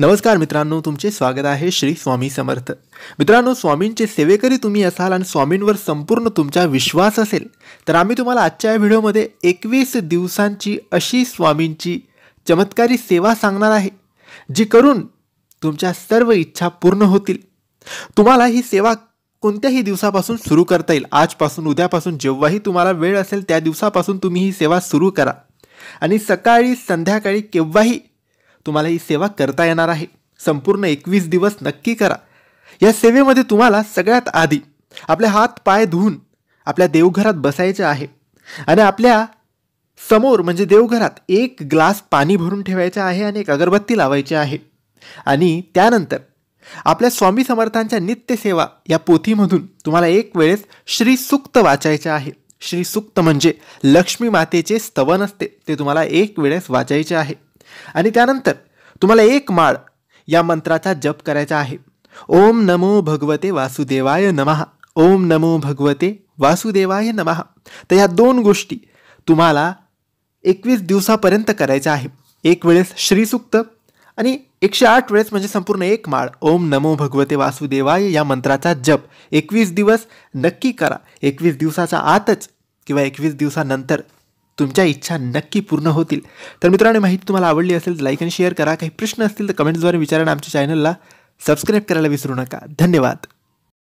नमस्कार मित्रांनो तुमचे स्वागत आहे श्री स्वामी समर्थ मित्रांनो स्वामींचे सेवेकरी तुम्ही असाल आणि स्वामींवर संपूर्ण तुमचा विश्वास असेल तर आम्ही तुम्हाला आजच्या या व्हिडिओमध्ये एकवीस दिवसांची अशी स्वामींची चमत्कारी सेवा सांगणार आहे जी करून तुमच्या सर्व इच्छा पूर्ण होतील तुम्हाला ही सेवा कोणत्याही दिवसापासून सुरू करता येईल आजपासून उद्यापासून जेव्हाही तुम्हाला वेळ असेल त्या दिवसापासून तुम्ही ही सेवा सुरू करा आणि सकाळी संध्याकाळी केव्हाही तुम्हाला ही सेवा करता येणार आहे संपूर्ण एकवीस दिवस नक्की करा या सेवेमध्ये तुम्हाला सगळ्यात आधी आपले हात पाय धुवून आपल्या देवघरात बसायचे आहे आणि आपल्या समोर म्हणजे देवघरात एक ग्लास पाणी भरून ठेवायचं आहे आणि एक अगरबत्ती लावायची आहे आणि त्यानंतर आपल्या स्वामी समर्थांच्या नित्यसेवा या पोथीमधून तुम्हाला एक वेळेस श्रीसुक्त वाचायचे आहे श्रीसुक्त म्हणजे लक्ष्मी मातेचे स्तवन असते ते तुम्हाला एक वेळेस वाचायचे आहे आणि त्यानंतर तुम्हाला एक माळ या मंत्राचा जप करायचा आहे ओम नमो भगवते वासुदेवाय नमहा ओम नमो भगवते वासुदेवाय नमहा तर ह्या दोन गोष्टी तुम्हाला एकवीस दिवसापर्यंत करायच्या आहे एक वेळेस श्रीसुक्त आणि एकशे आठ वेळेस म्हणजे संपूर्ण एक माळ ओम नमो भगवते वासुदेवाय या मंत्राचा जप एकवीस दिवस नक्की करा एकवीस दिवसाच्या आतच किंवा एकवीस दिवसानंतर तुमच्या इच्छा नक्की पूर्ण होतील तर मित्रांनो माहिती तुम्हाला आवडली असेल तर लाईक आणि शेअर करा काही प्रश्न असतील तर कमेंट्सद्वारे विचारा आमच्या चॅनलला सबस्क्राईब करायला विसरू नका धन्यवाद